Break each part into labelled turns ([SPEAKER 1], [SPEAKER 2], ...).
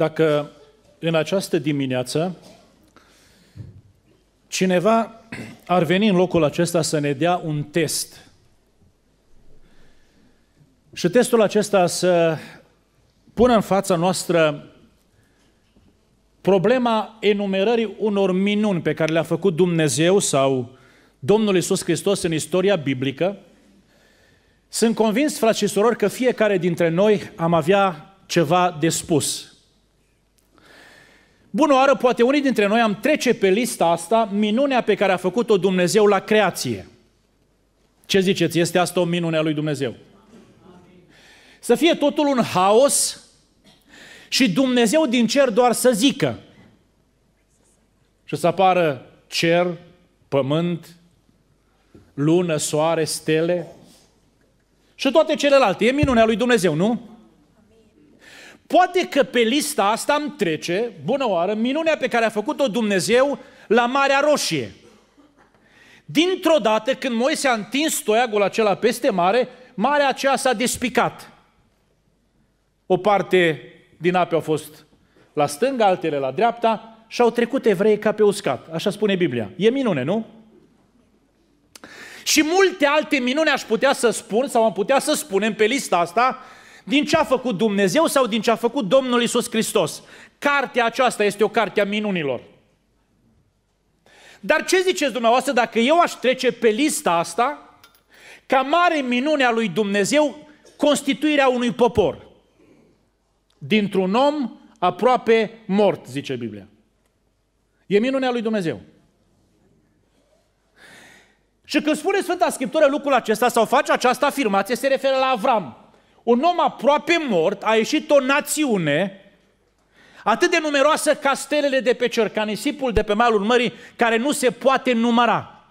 [SPEAKER 1] dacă în această dimineață cineva ar veni în locul acesta să ne dea un test. Și testul acesta să pună în fața noastră problema enumerării unor minuni pe care le-a făcut Dumnezeu sau Domnul Isus Hristos în istoria biblică, sunt convins, frați și surori, că fiecare dintre noi am avea ceva de spus. Bună oară, poate unii dintre noi am trece pe lista asta minunea pe care a făcut-o Dumnezeu la creație. Ce ziceți? Este asta o minune a lui Dumnezeu? Să fie totul un haos și Dumnezeu din cer doar să zică. Și să apară cer, pământ, lună, soare, stele și toate celelalte. E minunea lui Dumnezeu, nu? Poate că pe lista asta îmi trece, bună oară, minunea pe care a făcut-o Dumnezeu la Marea Roșie. Dintr-o dată, când Moise a întins toiagul acela peste mare, marea aceea s-a despicat. O parte din ape au fost la stânga, altele la dreapta și au trecut evrei ca pe uscat. Așa spune Biblia. E minune, nu? Și multe alte minuni aș putea să spun sau am putea să spunem pe lista asta, din ce a făcut Dumnezeu sau din ce a făcut Domnul Isus Hristos? Cartea aceasta este o carte a minunilor. Dar ce ziceți dumneavoastră dacă eu aș trece pe lista asta ca mare minune a lui Dumnezeu constituirea unui popor? Dintr-un om aproape mort, zice Biblia. E minunea lui Dumnezeu. Și când spune Sfânta Scriptură lucrul acesta sau face această afirmație, se referă la Avram un om aproape mort, a ieșit o națiune atât de numeroasă ca stelele de pe cer, ca nisipul de pe malul mării, care nu se poate număra.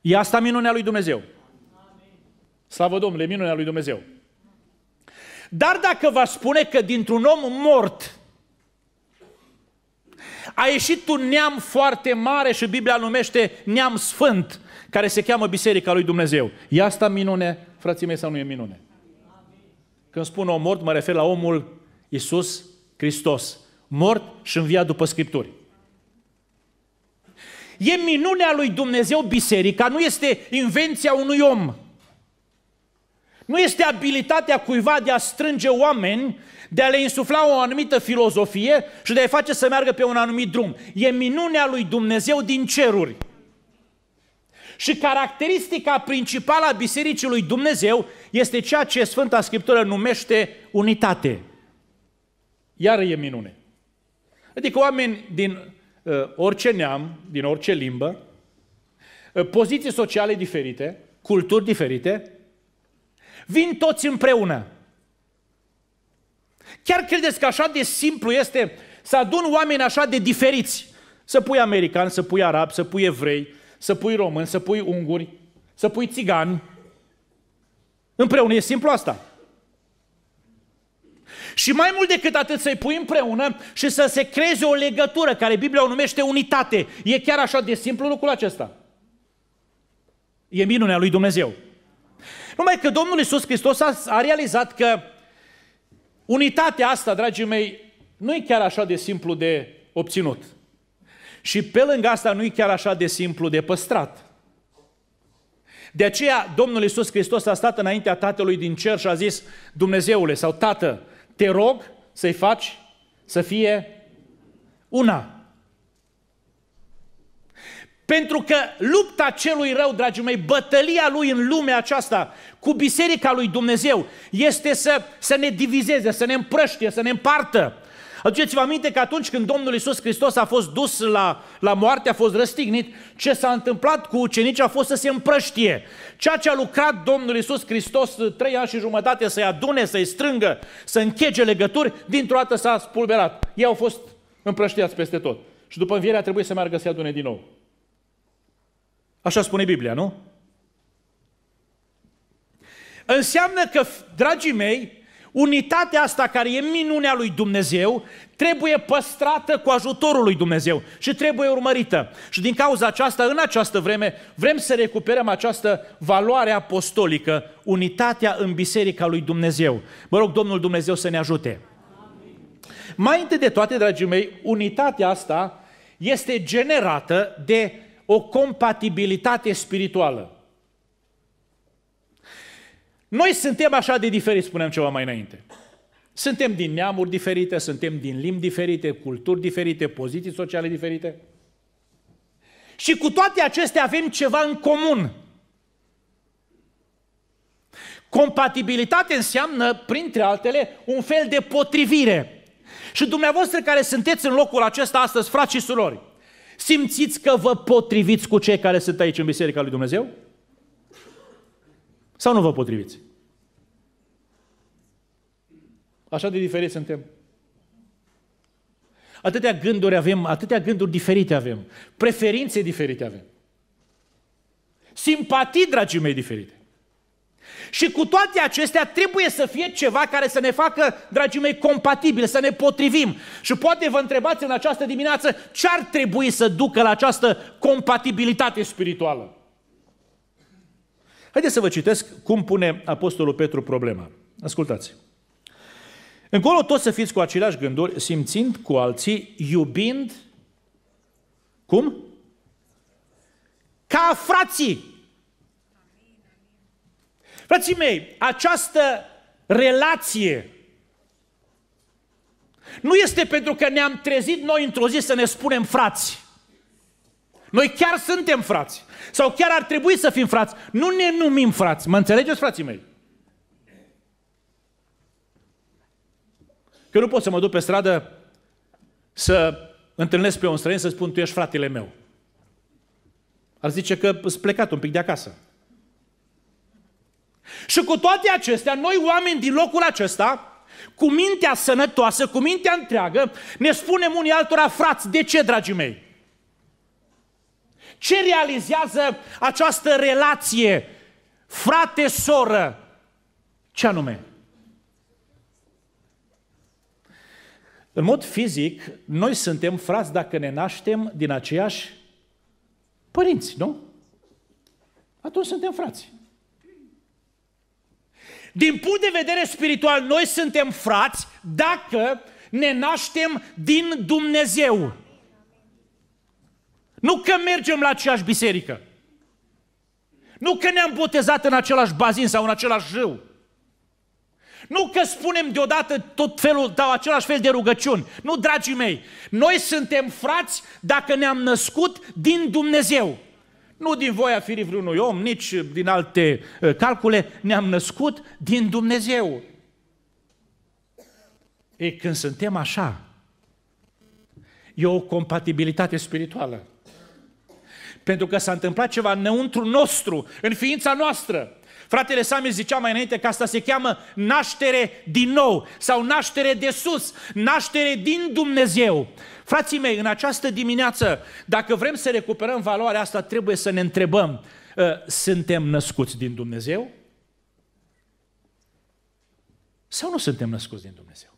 [SPEAKER 1] E asta minunea lui Dumnezeu. Slavă Domnule, minunea lui Dumnezeu. Dar dacă va spune că dintr-un om mort a ieșit un neam foarte mare și Biblia numește neam sfânt, care se cheamă Biserica lui Dumnezeu. E asta minune, frații mei, sau nu e minune? Când spun om mort, mă refer la omul Isus Hristos. Mort și înviat după Scripturi. E minunea lui Dumnezeu biserica, nu este invenția unui om. Nu este abilitatea cuiva de a strânge oameni, de a le insufla o anumită filozofie și de a-i face să meargă pe un anumit drum. E minunea lui Dumnezeu din ceruri. Și caracteristica principală a Bisericii lui Dumnezeu este ceea ce Sfânta Scriptură numește unitate. Iar e minune. Adică oameni din uh, orice neam, din orice limbă, uh, poziții sociale diferite, culturi diferite, vin toți împreună. Chiar credeți că așa de simplu este să adun oameni așa de diferiți? Să pui american, să pui arab, să pui evrei, să pui români, să pui unguri, să pui țigani. Împreună e simplu asta. Și mai mult decât atât să-i pui împreună și să se creeze o legătură care Biblia o numește unitate. E chiar așa de simplu lucrul acesta. E minunea lui Dumnezeu. Numai că Domnul Isus Hristos a, a realizat că unitatea asta, dragii mei, nu e chiar așa de simplu de obținut. Și pe lângă asta nu e chiar așa de simplu de păstrat. De aceea Domnul Iisus Hristos a stat înaintea Tatălui din cer și a zis, Dumnezeule sau Tată, te rog să-i faci să fie una. Pentru că lupta celui rău, dragii mei, bătălia lui în lumea aceasta cu biserica lui Dumnezeu este să, să ne divizeze, să ne împrăștie, să ne împartă, Aduceți-vă aminte că atunci când Domnul Iisus Hristos a fost dus la, la moarte, a fost răstignit, ce s-a întâmplat cu ucenicii a fost să se împrăștie. Ceea ce a lucrat Domnul Iisus Hristos trei ani și jumătate să-i adune, să-i strângă, să închege legături, dintr-o dată s-a spulberat. Ei au fost împrăștiați peste tot. Și după învierea trebuie să meargă să-i adune din nou. Așa spune Biblia, nu? Înseamnă că, dragii mei, Unitatea asta care e minunea lui Dumnezeu trebuie păstrată cu ajutorul lui Dumnezeu și trebuie urmărită. Și din cauza aceasta, în această vreme, vrem să recuperăm această valoare apostolică, unitatea în biserica lui Dumnezeu. Mă rog, Domnul Dumnezeu să ne ajute. Mai întâi de toate, dragii mei, unitatea asta este generată de o compatibilitate spirituală. Noi suntem așa de diferiți, spuneam ceva mai înainte. Suntem din neamuri diferite, suntem din limbi diferite, culturi diferite, poziții sociale diferite. Și cu toate acestea avem ceva în comun. Compatibilitate înseamnă, printre altele, un fel de potrivire. Și dumneavoastră care sunteți în locul acesta astăzi, frați și surori, simțiți că vă potriviți cu cei care sunt aici în Biserica lui Dumnezeu? Sau nu vă potriviți? Așa de diferiți suntem. Atâtea gânduri avem, atâtea gânduri diferite avem, preferințe diferite avem, simpatii, dragii mei, diferite. Și cu toate acestea trebuie să fie ceva care să ne facă, dragii mei, compatibil, să ne potrivim. Și poate vă întrebați în această dimineață ce ar trebui să ducă la această compatibilitate spirituală. Haideți să vă citesc cum pune Apostolul Petru problema. Ascultați. Încolo toți să fiți cu aceleași gânduri, simțind cu alții, iubind, cum? Ca frații. Frații mei, această relație nu este pentru că ne-am trezit noi într-o zi să ne spunem frați. Noi chiar suntem frați. Sau chiar ar trebui să fim frați. Nu ne numim frați. Mă înțelegeți, frații mei? Că nu pot să mă duc pe stradă să întâlnesc pe un străin să spun tu ești fratele meu. Ar zice că îți plecat un pic de acasă. Și cu toate acestea, noi oameni din locul acesta, cu mintea sănătoasă, cu mintea întreagă, ne spunem unii altora frați. De ce, dragii mei? Ce realizează această relație frate-soră? Ce anume? În mod fizic, noi suntem frați dacă ne naștem din aceiași părinți, nu? Atunci suntem frați. Din punct de vedere spiritual, noi suntem frați dacă ne naștem din Dumnezeu. Nu că mergem la aceeași biserică. Nu că ne-am botezat în același bazin sau în același râu. Nu că spunem deodată tot felul, dau același fel de rugăciuni. Nu, dragii mei, noi suntem frați dacă ne-am născut din Dumnezeu. Nu din voia firii vreunui om, nici din alte uh, calcule, ne-am născut din Dumnezeu. E când suntem așa, e o compatibilitate spirituală. Pentru că s-a întâmplat ceva înăuntru nostru, în ființa noastră. Fratele Sami zicea mai înainte că asta se cheamă naștere din nou sau naștere de sus, naștere din Dumnezeu. Frații mei, în această dimineață, dacă vrem să recuperăm valoarea asta, trebuie să ne întrebăm, ă, suntem născuți din Dumnezeu? Sau nu suntem născuți din Dumnezeu?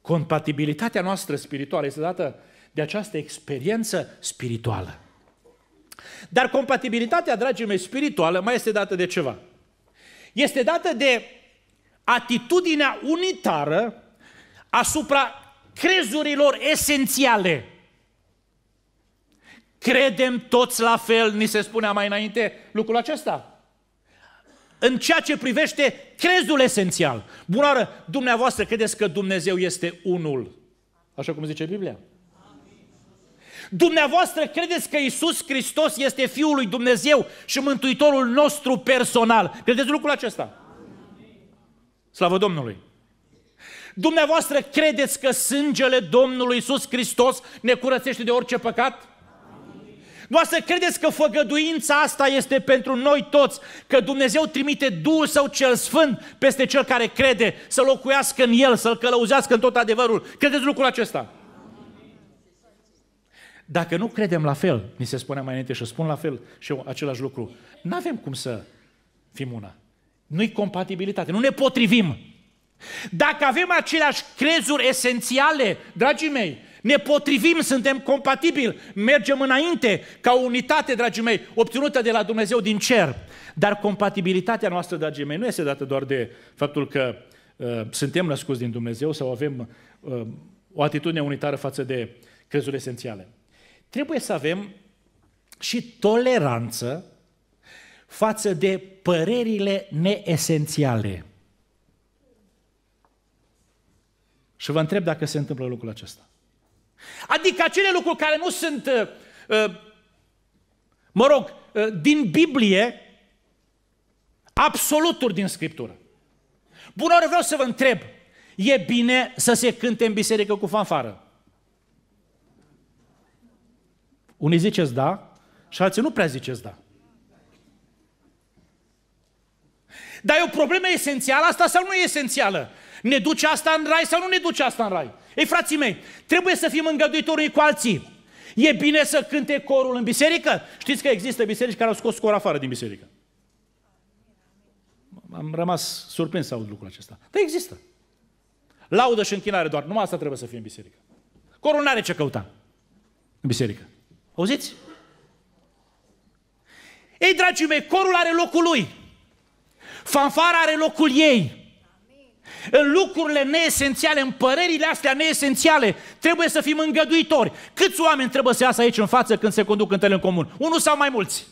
[SPEAKER 1] Compatibilitatea noastră spirituală este dată de această experiență spirituală. Dar compatibilitatea, dragii mei, spirituală mai este dată de ceva. Este dată de atitudinea unitară asupra crezurilor esențiale. Credem toți la fel, ni se spunea mai înainte lucrul acesta. În ceea ce privește crezul esențial. Bună oară, dumneavoastră credeți că Dumnezeu este unul, așa cum zice Biblia. Dumneavoastră credeți că Isus Hristos este Fiul lui Dumnezeu și Mântuitorul nostru personal. Credeți lucrul acesta? Slavă Domnului! Dumneavoastră credeți că sângele Domnului Isus Hristos ne curățește de orice păcat? Dumneavoastră credeți că făgăduința asta este pentru noi toți, că Dumnezeu trimite Duhul Său cel Sfânt peste cel care crede, să locuiască în El, să-L călăuzească în tot adevărul. Credeți lucrul acesta? Dacă nu credem la fel, mi se spunea mai înainte și spun la fel și eu același lucru, nu avem cum să fim una. Nu-i compatibilitate, nu ne potrivim. Dacă avem aceleași crezuri esențiale, dragii mei, ne potrivim, suntem compatibili, mergem înainte ca o unitate, dragii mei, obținută de la Dumnezeu din cer. Dar compatibilitatea noastră, dragii mei, nu este dată doar de faptul că uh, suntem născuți din Dumnezeu sau avem uh, o atitudine unitară față de crezuri esențiale. Trebuie să avem și toleranță față de părerile neesențiale. Și vă întreb dacă se întâmplă lucrul acesta. Adică acele lucruri care nu sunt, uh, uh, mă rog, uh, din Biblie, absoluturi din Scriptură. Bună vreau să vă întreb, e bine să se cânte în biserică cu fanfară? Unii ziceți da și alții nu prea ziceți da. Dar e o problemă esențială asta sau nu e esențială? Ne duce asta în rai sau nu ne duce asta în rai? Ei, frații mei, trebuie să fim îngăduitori cu alții. E bine să cânte corul în biserică? Știți că există biserici care au scos cor afară din biserică. Am rămas surprins să aud lucrul acesta. Dar există. Laudă și închinare doar. Numai asta trebuie să fie în biserică. Corul nu are ce căuta în biserică. Auziți? Ei, dragii mei, corul are locul lui. Fanfara are locul ei. În lucrurile neesențiale, în părerile astea neesențiale, trebuie să fim îngăduitori. Câți oameni trebuie să iasă aici în față când se conduc în în comun? Unul sau mai mulți?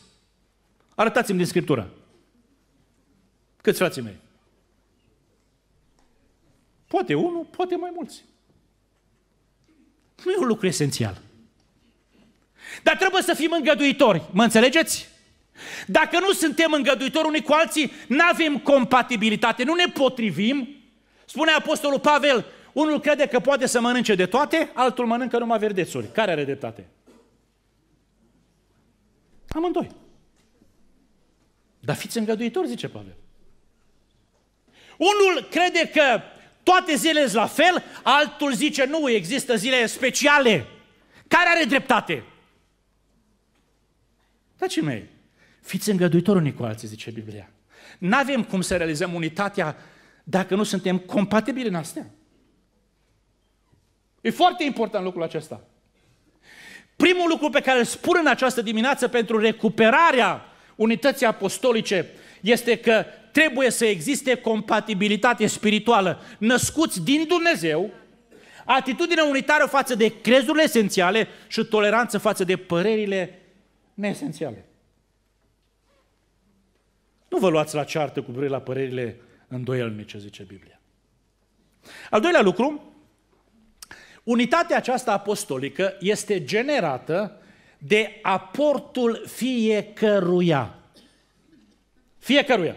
[SPEAKER 1] Arătați-mi din Scriptură. Câți frații mei? Poate unul, poate mai mulți. Nu e un lucru esențial. Dar trebuie să fim îngăduitori, mă înțelegeți? Dacă nu suntem îngăduitori unii cu alții, nu avem compatibilitate, nu ne potrivim. Spune Apostolul Pavel, unul crede că poate să mănânce de toate, altul mănâncă numai verdețuri. Care are dreptate? Amândoi. Dar fiți îngăduitori, zice Pavel. Unul crede că toate zilele sunt la fel, altul zice nu, există zile speciale. Care are dreptate? Dragii mei, fiți îngăduitori unii cu alții, zice Biblia. Nu avem cum să realizăm unitatea dacă nu suntem compatibili în astea. E foarte important lucrul acesta. Primul lucru pe care îl spun în această dimineață pentru recuperarea unității apostolice este că trebuie să existe compatibilitate spirituală. Născuți din Dumnezeu, atitudine unitară față de crezurile esențiale și toleranță față de părerile neesențiale. Nu vă luați la ceartă cu privire la părerile îndoielnice, zice Biblia. Al doilea lucru, unitatea aceasta apostolică este generată de aportul fiecăruia. Fiecăruia.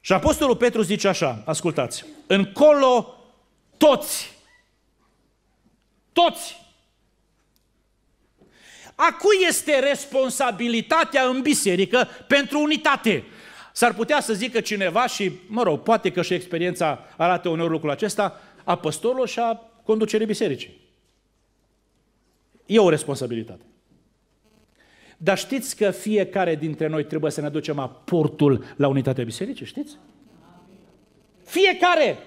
[SPEAKER 1] Și Apostolul Petru zice așa, ascultați, încolo toți, toți a cui este responsabilitatea în biserică pentru unitate? S-ar putea să zică cineva și, mă rog, poate că și experiența arată uneori lucrul acesta, a păstorului și a conducerii bisericii. E o responsabilitate. Dar știți că fiecare dintre noi trebuie să ne ducem aportul la unitatea bisericii, știți? Fiecare!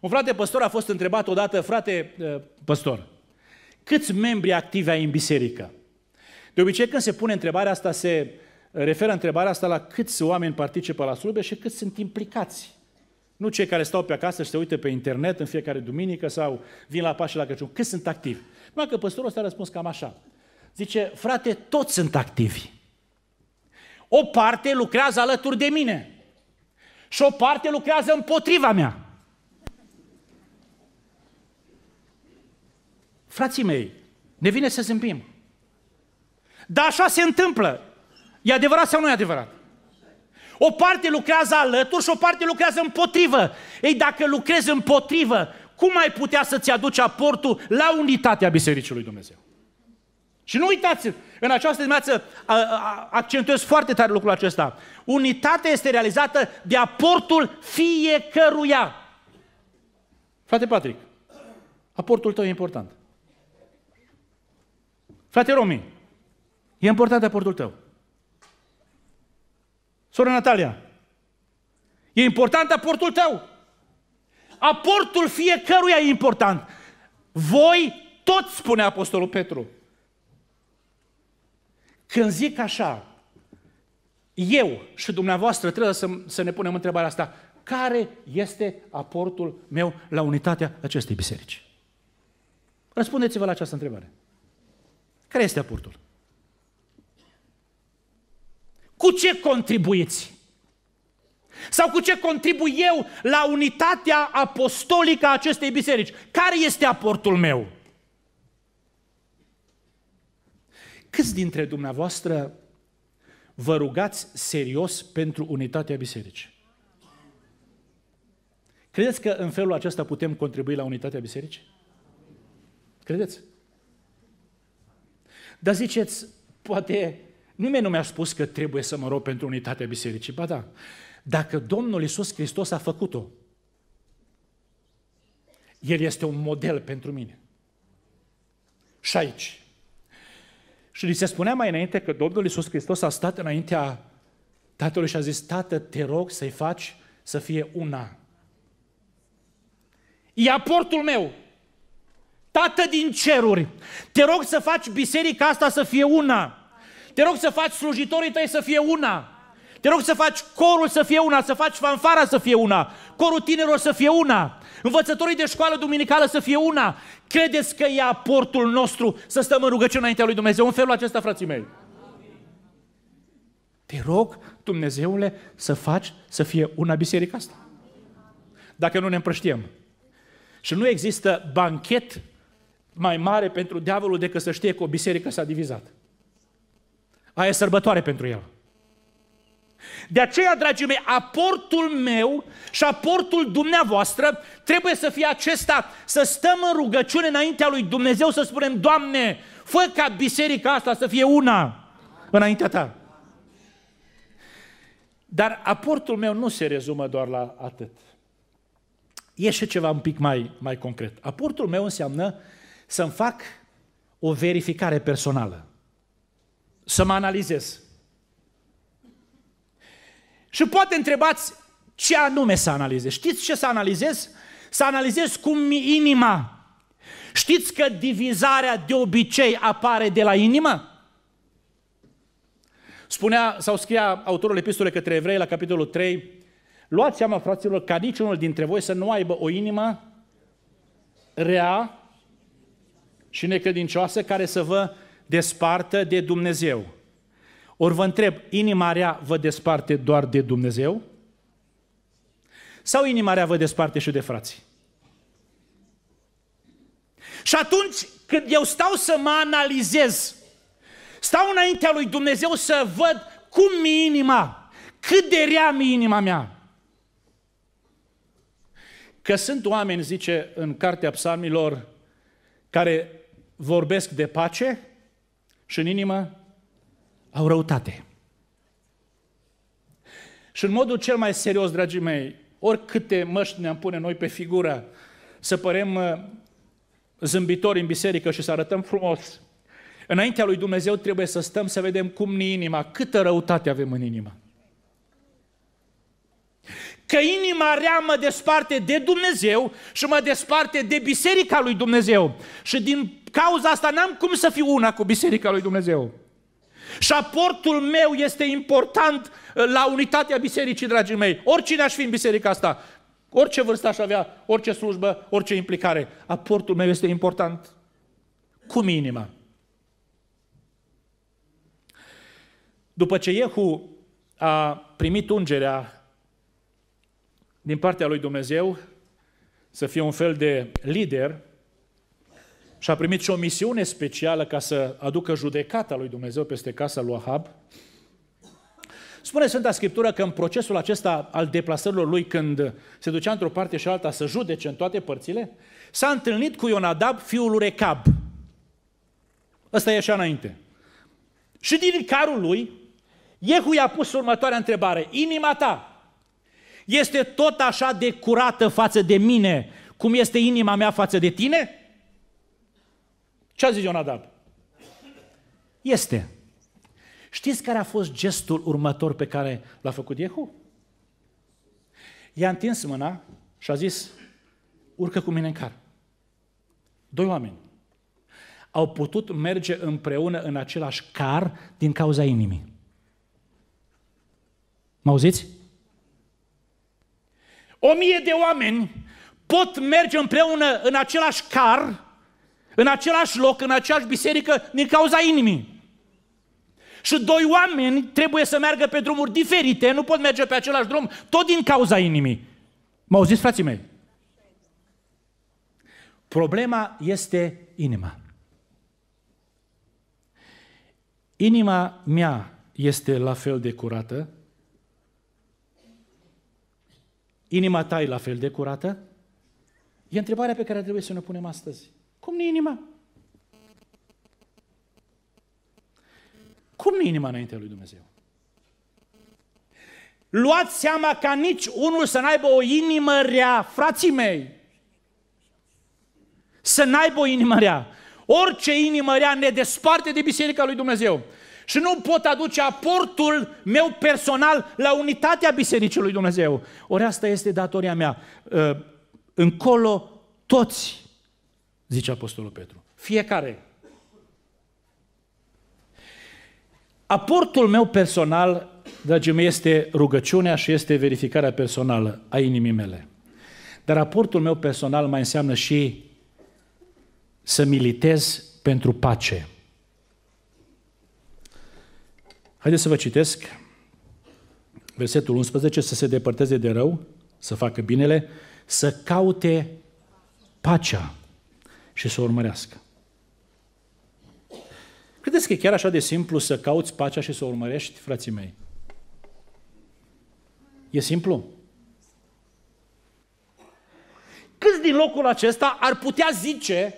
[SPEAKER 1] Un frate păstor a fost întrebat odată, frate eh, păstor, Câți membri activi ai în biserică? De obicei când se pune întrebarea asta, se referă întrebarea asta la câți oameni participă la slujbe și câți sunt implicați. Nu cei care stau pe acasă și se uită pe internet în fiecare duminică sau vin la pași la Crăciun. Câți sunt activi? Numai că păstorul ăsta a răspuns cam așa. Zice, frate, toți sunt activi. O parte lucrează alături de mine și o parte lucrează împotriva mea. Frații mei, ne vine să zâmbim. Dar așa se întâmplă. E adevărat sau nu e adevărat? O parte lucrează alături și o parte lucrează împotrivă. Ei, dacă lucrezi împotrivă, cum ai putea să-ți aduci aportul la unitatea Bisericii lui Dumnezeu? Și nu uitați, în această dimineață accentuez foarte tare lucrul acesta. Unitatea este realizată de aportul fiecăruia. Frate Patrick, aportul tău e important. Frate Romi, e important aportul tău. Sora Natalia, e important aportul tău. Aportul fiecăruia e important. Voi toți, spune Apostolul Petru. Când zic așa, eu și dumneavoastră trebuie să, să ne punem întrebarea asta. Care este aportul meu la unitatea acestei biserici? Răspundeți-vă la această întrebare. Care este aportul? Cu ce contribuiți? Sau cu ce contribuie eu la unitatea apostolică a acestei biserici? Care este aportul meu? Câți dintre dumneavoastră vă rugați serios pentru unitatea bisericii? Credeți că în felul acesta putem contribui la unitatea bisericii? Credeți? Dar ziceți, poate nimeni nu mi-a spus că trebuie să mă rog pentru unitatea bisericii. Ba da, dacă Domnul Isus Hristos a făcut-o, El este un model pentru mine. Și aici. Și li se spunea mai înainte că Domnul Isus Hristos a stat înaintea Tatălui și a zis, Tată, te rog să-i faci să fie una. E aportul meu. Tată din ceruri, te rog să faci biserica asta să fie una. Te rog să faci slujitorii tăi să fie una. Te rog să faci corul să fie una, să faci fanfara să fie una, corul tinerilor să fie una, învățătorii de școală duminicală să fie una. Credeți că e aportul nostru să stăm în rugăciune înaintea lui Dumnezeu? În felul acesta, frații mei. Te rog, Dumnezeule, să faci să fie una biserica asta. Dacă nu ne împrăștiem. Și nu există banchet mai mare pentru diavolul decât să știe că o biserică s-a divizat. Aia e sărbătoare pentru el. De aceea, dragii mei, aportul meu și aportul dumneavoastră trebuie să fie acesta, să stăm în rugăciune înaintea lui Dumnezeu, să spunem, Doamne, fă ca biserica asta să fie una înaintea Ta. Dar aportul meu nu se rezumă doar la atât. E și ceva un pic mai, mai concret. Aportul meu înseamnă să-mi fac o verificare personală, să mă analizez. Și poate întrebați ce anume să analizez. Știți ce să analizez? Să analizez cum mi inima. Știți că divizarea de obicei apare de la inimă? Spunea sau scria autorul epistolei către evrei la capitolul 3, luați seama, fraților, ca niciunul dintre voi să nu aibă o inimă rea și necredincioasă care să vă despartă de Dumnezeu. Ori vă întreb, inima rea vă desparte doar de Dumnezeu? Sau inima rea vă desparte și de frații? Și atunci când eu stau să mă analizez, stau înaintea lui Dumnezeu să văd cum mi inima, cât de rea mi inima mea. Că sunt oameni, zice în Cartea Psalmilor, care vorbesc de pace și în inimă au răutate. Și în modul cel mai serios, dragii mei, oricâte măști ne-am pune noi pe figură, să părem uh, zâmbitori în biserică și să arătăm frumos, înaintea lui Dumnezeu trebuie să stăm să vedem cum ne inima, câtă răutate avem în inimă. Că inima rea mă desparte de Dumnezeu și mă desparte de biserica lui Dumnezeu. Și din cauza asta n-am cum să fiu una cu Biserica lui Dumnezeu. Și aportul meu este important uh, la unitatea bisericii, dragii mei. Oricine aș fi în biserica asta, orice vârstă aș avea, orice slujbă, orice implicare, aportul meu este important. Cum inima? După ce Iehu a primit ungerea din partea lui Dumnezeu să fie un fel de lider, și a primit și o misiune specială ca să aducă judecata lui Dumnezeu peste casa lui Ahab. Spune Sfânta Scriptură că în procesul acesta al deplasărilor lui, când se ducea într-o parte și alta să judece în toate părțile, s-a întâlnit cu Ionadab, fiul lui Recab. Ăsta e așa înainte. Și din carul lui, Iehu i-a pus următoarea întrebare. Inima ta este tot așa de curată față de mine, cum este inima mea față de tine? Ce a zis Ionadab? Este. Știți care a fost gestul următor pe care l-a făcut Iehu? I-a întins mâna și a zis, urcă cu mine în car. Doi oameni au putut merge împreună în același car din cauza inimii. Mă auziți? O mie de oameni pot merge împreună în același car în același loc, în aceeași biserică, din cauza inimii. Și doi oameni trebuie să meargă pe drumuri diferite, nu pot merge pe același drum, tot din cauza inimii. Mă auziți, frații mei? Problema este inima. Inima mea este la fel de curată? Inima ta e la fel de curată? E întrebarea pe care trebuie să ne punem astăzi. Cum ne inima? Cum ne inima înaintea lui Dumnezeu? Luați seama ca nici unul să n-aibă o inimă rea, frații mei. Să n-aibă o inimă rea. Orice inimă rea ne desparte de Biserica lui Dumnezeu. Și nu pot aduce aportul meu personal la unitatea Bisericii lui Dumnezeu. Ori asta este datoria mea. Ă, încolo toți zice Apostolul Petru. Fiecare. Aportul meu personal, dragii mei, este rugăciunea și este verificarea personală a inimii mele. Dar aportul meu personal mai înseamnă și să militez pentru pace. Haideți să vă citesc versetul 11, să se depărteze de rău, să facă binele, să caute pacea și să o urmărească. Credeți că e chiar așa de simplu să cauți pacea și să o urmărești, frații mei? E simplu? Câți din locul acesta ar putea zice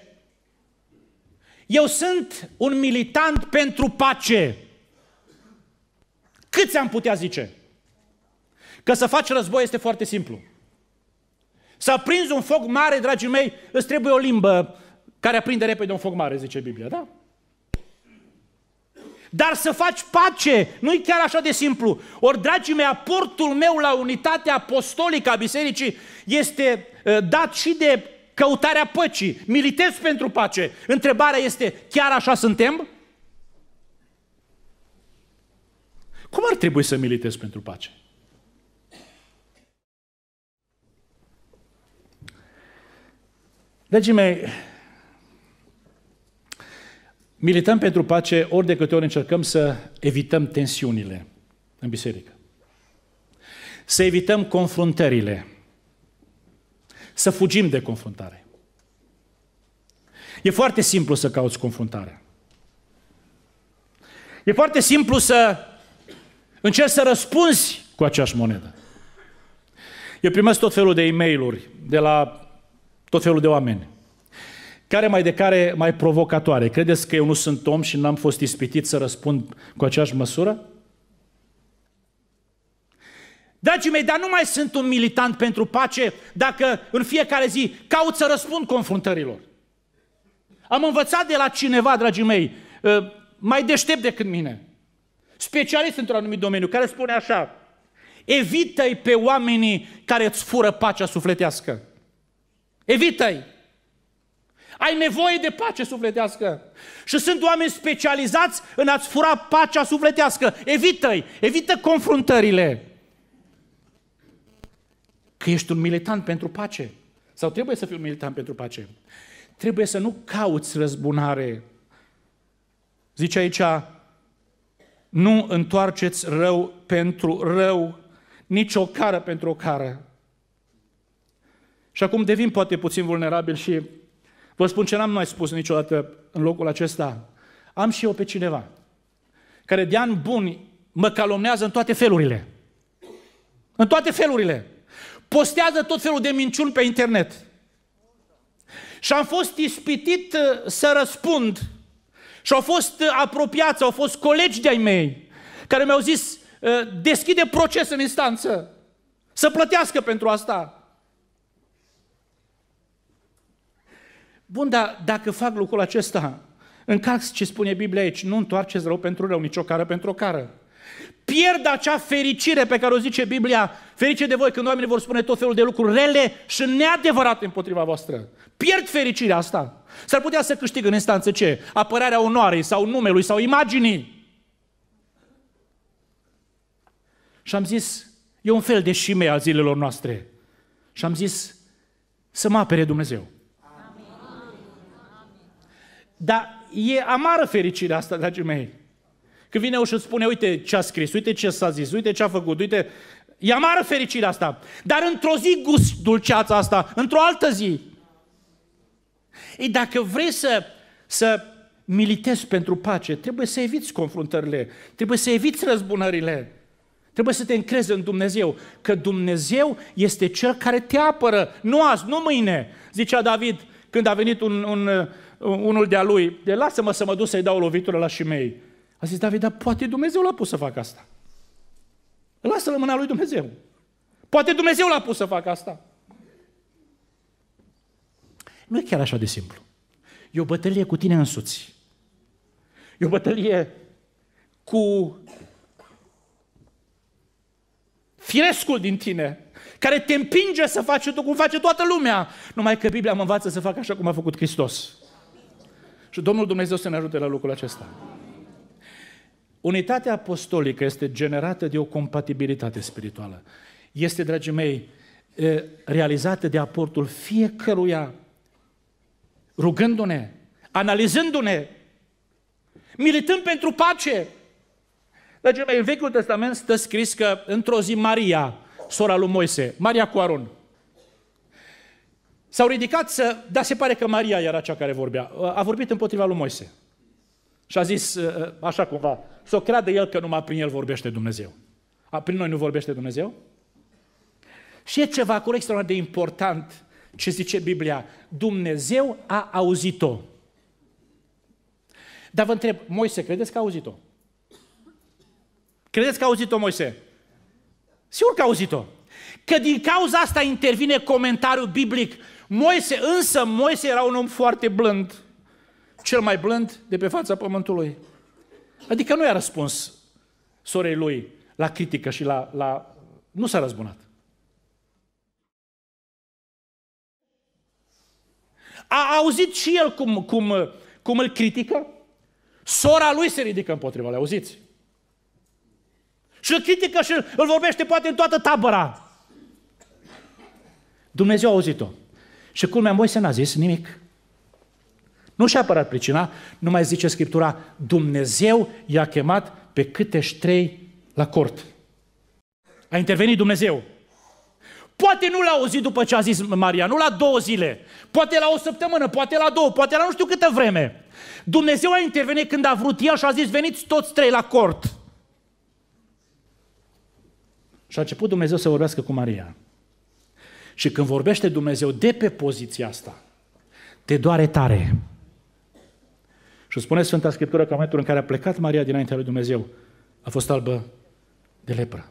[SPEAKER 1] eu sunt un militant pentru pace? Câți am putea zice? Că să faci război este foarte simplu. Să prinzi un foc mare, dragii mei, îți trebuie o limbă care aprinde repede un foc mare, zice Biblia, da? Dar să faci pace, nu-i chiar așa de simplu. Ori, dragii mei, aportul meu la unitatea apostolică a bisericii este ă, dat și de căutarea păcii. Militez pentru pace. Întrebarea este, chiar așa suntem? Cum ar trebui să militez pentru pace? Dragii mei, Milităm pentru pace ori de câte ori încercăm să evităm tensiunile în biserică. Să evităm confruntările. Să fugim de confruntare. E foarte simplu să cauți confruntarea. E foarte simplu să încerci să răspunzi cu aceeași monedă. Eu primesc tot felul de e mail de la tot felul de oameni. Care mai de care mai provocatoare? Credeți că eu nu sunt om și n-am fost ispitit să răspund cu aceeași măsură? Dragii mei, dar nu mai sunt un militant pentru pace dacă în fiecare zi caut să răspund confruntărilor. Am învățat de la cineva, dragii mei, ă, mai deștept decât mine, specialist într-un anumit domeniu, care spune așa, evită-i pe oamenii care îți fură pacea sufletească. Evită-i! Ai nevoie de pace sufletească. Și sunt oameni specializați în a-ți fura pacea sufletească. Evită-i, evită confruntările. Că ești un militant pentru pace. Sau trebuie să fii un militant pentru pace. Trebuie să nu cauți răzbunare. Zice aici, nu întoarceți rău pentru rău, nici o cară pentru o cară. Și acum devin poate puțin vulnerabil și Vă spun ce n-am mai spus niciodată în locul acesta. Am și eu pe cineva care de ani buni mă calomnează în toate felurile. În toate felurile. Postează tot felul de minciuni pe internet. Și am fost ispitit uh, să răspund. Și au fost uh, apropiați, au fost colegi de-ai mei care mi-au zis uh, deschide proces în instanță. Să plătească pentru asta. Bun, dar dacă fac lucrul acesta, încalc ce spune Biblia aici, nu întoarceți rău pentru rău, nicio cară pentru o cară. Pierd acea fericire pe care o zice Biblia, ferice de voi când oamenii vor spune tot felul de lucruri rele și neadevărate împotriva voastră. Pierd fericirea asta. S-ar putea să câștig în instanță ce? Apărarea onoarei sau numelui sau imaginii. Și am zis, e un fel de șime al zilelor noastre. Și am zis, să mă apere Dumnezeu. Dar e amară fericirea asta, dragii mei. Când vine și îți spune, uite ce a scris, uite ce s-a zis, uite ce a făcut, uite... E amară fericirea asta. Dar într-o zi gust dulceața asta, într-o altă zi. Ei, dacă vrei să, să militezi pentru pace, trebuie să eviți confruntările, trebuie să eviți răzbunările. Trebuie să te încrezi în Dumnezeu, că Dumnezeu este Cel care te apără, nu azi, nu mâine. Zicea David, când a venit un, un unul de-a lui, de lasă-mă să mă duc să-i dau o lovitură la șimei. A zis David, dar poate Dumnezeu l-a pus să facă asta. Lasă-l în mâna lui Dumnezeu. Poate Dumnezeu l-a pus să facă asta. Nu e chiar așa de simplu. E o bătălie cu tine însuți. E o bătălie cu firescul din tine, care te împinge să faci tu cum face toată lumea. Numai că Biblia mă învață să fac așa cum a făcut Hristos. Și Domnul Dumnezeu să ne ajute la lucrul acesta. Unitatea apostolică este generată de o compatibilitate spirituală. Este, dragii mei, realizată de aportul fiecăruia, rugându-ne, analizându-ne, militând pentru pace. Dragii mei, în Vechiul Testament stă scris că într-o zi Maria, sora lui Moise, Maria cu Arun, S-au ridicat să... Dar se pare că Maria era cea care vorbea. A vorbit împotriva lui Moise. Și a zis uh, uh, așa cumva, să o creadă el că numai prin el vorbește Dumnezeu. A, prin noi nu vorbește Dumnezeu? Și e ceva acolo extraordinar de important ce zice Biblia. Dumnezeu a auzit-o. Dar vă întreb, Moise, credeți că a auzit-o? Credeți că a auzit-o, Moise? Sigur că a auzit-o. Că din cauza asta intervine comentariul biblic Moise, însă Moise era un om foarte blând, cel mai blând de pe fața pământului. Adică nu i-a răspuns sorei lui la critică și la... la... Nu s-a răzbunat. A auzit și el cum, cum, cum îl critică? Sora lui se ridică împotriva le auziți? Și îl critică și îl vorbește poate în toată tabăra. Dumnezeu a auzit-o. Și culmea, Moise n-a zis nimic. Nu și-a apărat pricina, nu mai zice Scriptura, Dumnezeu i-a chemat pe câtești trei la cort. A intervenit Dumnezeu. Poate nu l-a auzit după ce a zis Maria, nu la două zile, poate la o săptămână, poate la două, poate la nu știu câtă vreme. Dumnezeu a intervenit când a vrut el și a zis, veniți toți trei la cort. Și a început Dumnezeu să vorbească cu Maria. Și când vorbește Dumnezeu de pe poziția asta, te doare tare. Și spune Sfânta Scriptură că în momentul în care a plecat Maria dinaintea lui Dumnezeu, a fost albă de lepră.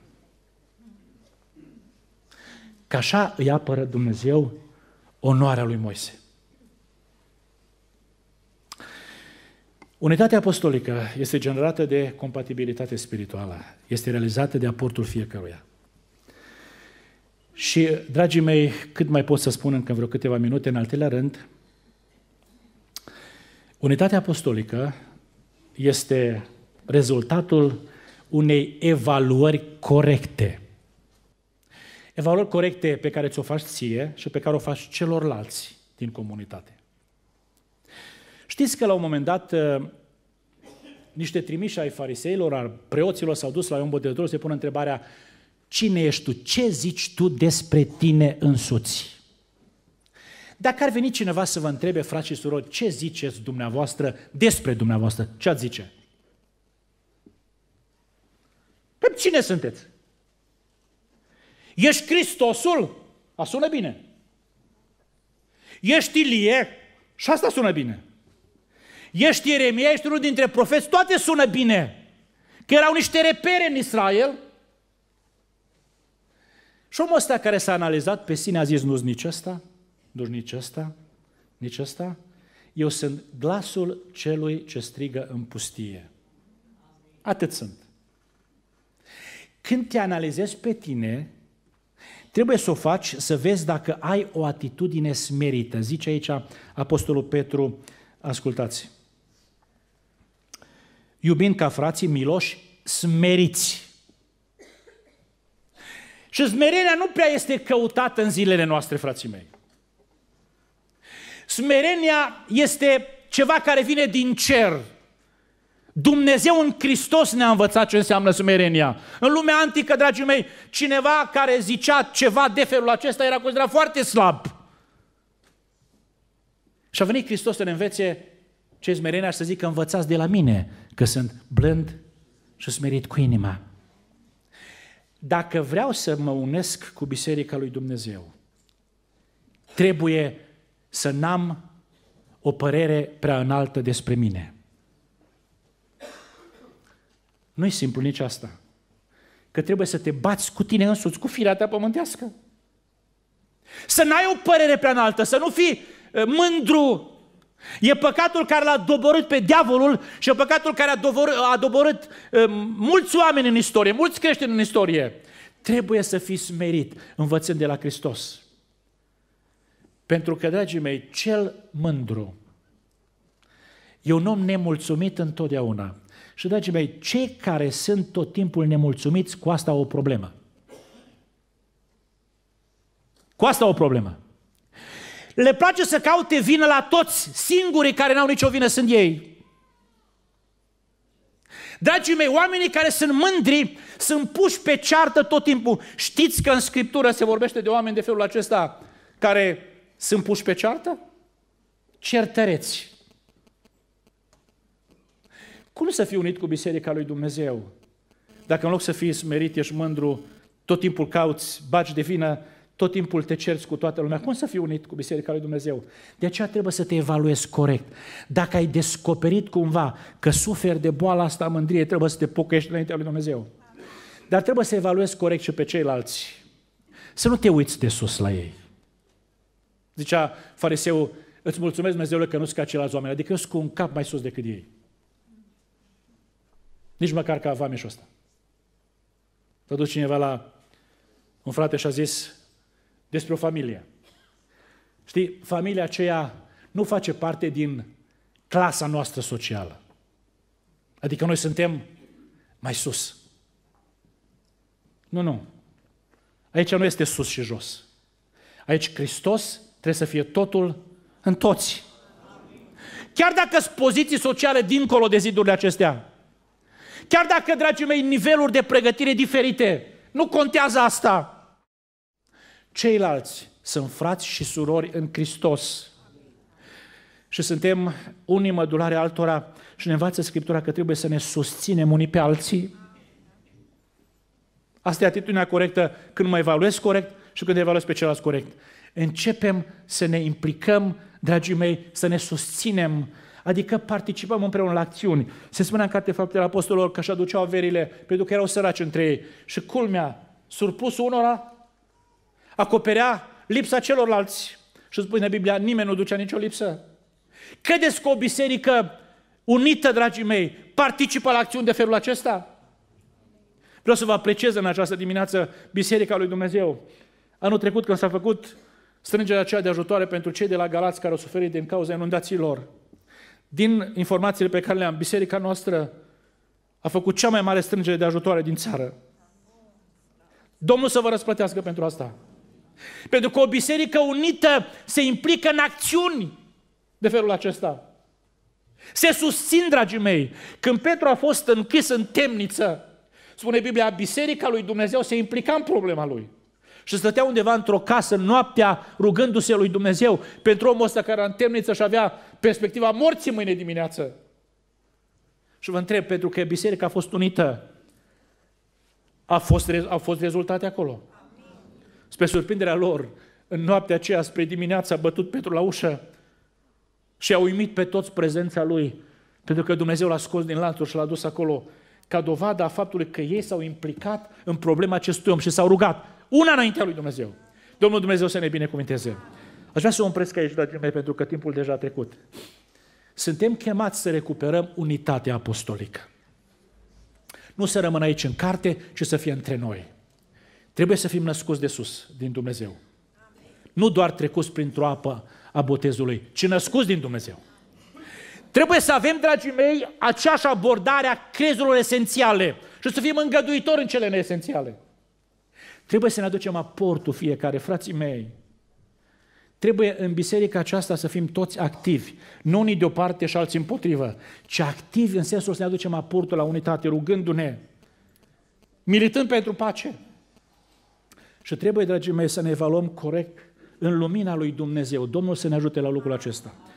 [SPEAKER 1] Că așa îi apără Dumnezeu onoarea lui Moise. Unitatea apostolică este generată de compatibilitate spirituală, este realizată de aportul fiecăruia. Și, dragii mei, cât mai pot să spun încă vreo câteva minute, în al treilea rând, unitatea apostolică este rezultatul unei evaluări corecte. Evaluări corecte pe care ți-o faci ție și pe care o faci celorlalți din comunitate. Știți că la un moment dat ă, niște trimiși ai fariseilor, al preoților s-au dus la un botezător să pună întrebarea Cine ești tu? Ce zici tu despre tine însuți? Dacă ar veni cineva să vă întrebe, frați și surori, ce ziceți dumneavoastră despre dumneavoastră, ce ați zice? Pe păi cine sunteți? Ești Hristosul? A sună bine. Ești Ilie? Și asta sună bine. Ești Ieremia, ești unul dintre profeți, toate sună bine. Că erau niște repere în Israel și omul ăsta care s-a analizat pe sine a zis, nu nici ăsta, nu nici ăsta, nici ăsta. Eu sunt glasul celui ce strigă în pustie. Atât sunt. Când te analizezi pe tine, trebuie să o faci să vezi dacă ai o atitudine smerită. Zice aici Apostolul Petru, ascultați. Iubind ca frații miloși, smeriți. Și smerenia nu prea este căutată în zilele noastre, frații mei. Smerenia este ceva care vine din cer. Dumnezeu în Hristos ne-a învățat ce înseamnă smerenia. În lumea antică, dragii mei, cineva care zicea ceva de felul acesta era considerat foarte slab. Și a venit Hristos să ne învețe ce smerenia și să zică învățați de la mine că sunt blând și smerit cu inima dacă vreau să mă unesc cu Biserica lui Dumnezeu, trebuie să n-am o părere prea înaltă despre mine. Nu-i simplu nici asta. Că trebuie să te bați cu tine însuți, cu firea ta pământească. Să n-ai o părere prea înaltă, să nu fii uh, mândru E păcatul care l-a doborât pe diavolul și e păcatul care a doborât, a doborât e, mulți oameni în istorie, mulți creștini în istorie. Trebuie să fii smerit învățând de la Hristos. Pentru că, dragii mei, cel mândru e un om nemulțumit întotdeauna. Și, dragii mei, cei care sunt tot timpul nemulțumiți, cu asta au o problemă. Cu asta au o problemă. Le place să caute vină la toți, singurii care n-au nicio vină sunt ei. Dragii mei, oamenii care sunt mândri sunt puși pe ceartă tot timpul. Știți că în Scriptură se vorbește de oameni de felul acesta care sunt puși pe ceartă? Certăreți. Cum să fii unit cu Biserica lui Dumnezeu? Dacă în loc să fii smerit, ești mândru, tot timpul cauți, baci de vină tot timpul te cerți cu toată lumea, cum să fii unit cu Biserica lui Dumnezeu? De aceea trebuie să te evaluezi corect. Dacă ai descoperit cumva că suferi de boala asta mândrie, trebuie să te pocăiești înaintea lui Dumnezeu. Dar trebuie să evaluezi corect și pe ceilalți. Să nu te uiți de sus la ei. Zicea fariseu, îți mulțumesc Dumnezeule că nu sunt ca ceilalți oameni, adică eu sunt cu un cap mai sus decât ei. Nici măcar ca vameșul ăsta. Te duci cineva la un frate și a zis, despre o familie. Știi, familia aceea nu face parte din clasa noastră socială. Adică noi suntem mai sus. Nu, nu. Aici nu este sus și jos. Aici Hristos trebuie să fie totul în toți. Chiar dacă sunt poziții sociale dincolo de zidurile acestea, chiar dacă, dragii mei, niveluri de pregătire diferite, nu contează asta. Ceilalți sunt frați și surori în Hristos. Și suntem unii mădulare altora și ne învață Scriptura că trebuie să ne susținem unii pe alții. Asta e atitudinea corectă când mă evaluez corect și când evaluez pe celălalt corect. Începem să ne implicăm, dragii mei, să ne susținem, adică participăm împreună la acțiuni. Se spunea în carte faptele apostolilor că și aduceau averile pentru că erau săraci între ei. Și culmea, surplusul unora acoperea lipsa celorlalți. Și spune Biblia, nimeni nu ducea nicio lipsă. Credeți că o biserică unită, dragii mei, participă la acțiuni de felul acesta? Vreau să vă apreciez în această dimineață Biserica lui Dumnezeu. Anul trecut când s-a făcut strângerea aceea de ajutoare pentru cei de la Galați care au suferit din cauza inundațiilor, din informațiile pe care le-am, biserica noastră a făcut cea mai mare strângere de ajutoare din țară. Domnul să vă răsplătească pentru asta. Pentru că o biserică unită se implică în acțiuni de felul acesta. Se susțin, dragii mei, când Petru a fost închis în temniță, spune Biblia, biserica lui Dumnezeu se implica în problema lui. Și stătea undeva într-o casă noaptea rugându-se lui Dumnezeu pentru omul ăsta care era în temniță și avea perspectiva morții mâine dimineață. Și vă întreb, pentru că biserica a fost unită, a fost, a fost rezultate acolo. Spre surprinderea lor, în noaptea aceea spre dimineața a bătut Petru la ușă și a uimit pe toți prezența lui, pentru că Dumnezeu l-a scos din lanțuri și l-a dus acolo ca dovada a faptului că ei s-au implicat în problema acestui om și s-au rugat una înaintea lui Dumnezeu. Domnul Dumnezeu să ne binecuvinteze. Aș vrea să o opresc aici, dragii mei, pentru că timpul deja a trecut. Suntem chemați să recuperăm unitatea apostolică. Nu să rămână aici în carte, ci să fie între noi. Trebuie să fim născuți de sus, din Dumnezeu. Nu doar trecuți printr-o apă a botezului, ci născuți din Dumnezeu. Trebuie să avem, dragii mei, aceeași abordare a crezurilor esențiale și să fim îngăduitori în cele neesențiale. Trebuie să ne aducem aportul fiecare, frații mei. Trebuie în biserica aceasta să fim toți activi, nu unii de o parte și alții împotrivă, ci activi în sensul să ne aducem aportul la unitate, rugându-ne, militând pentru pace, și trebuie, dragii mei, să ne evaluăm corect în lumina lui Dumnezeu. Domnul să ne ajute la lucrul acesta.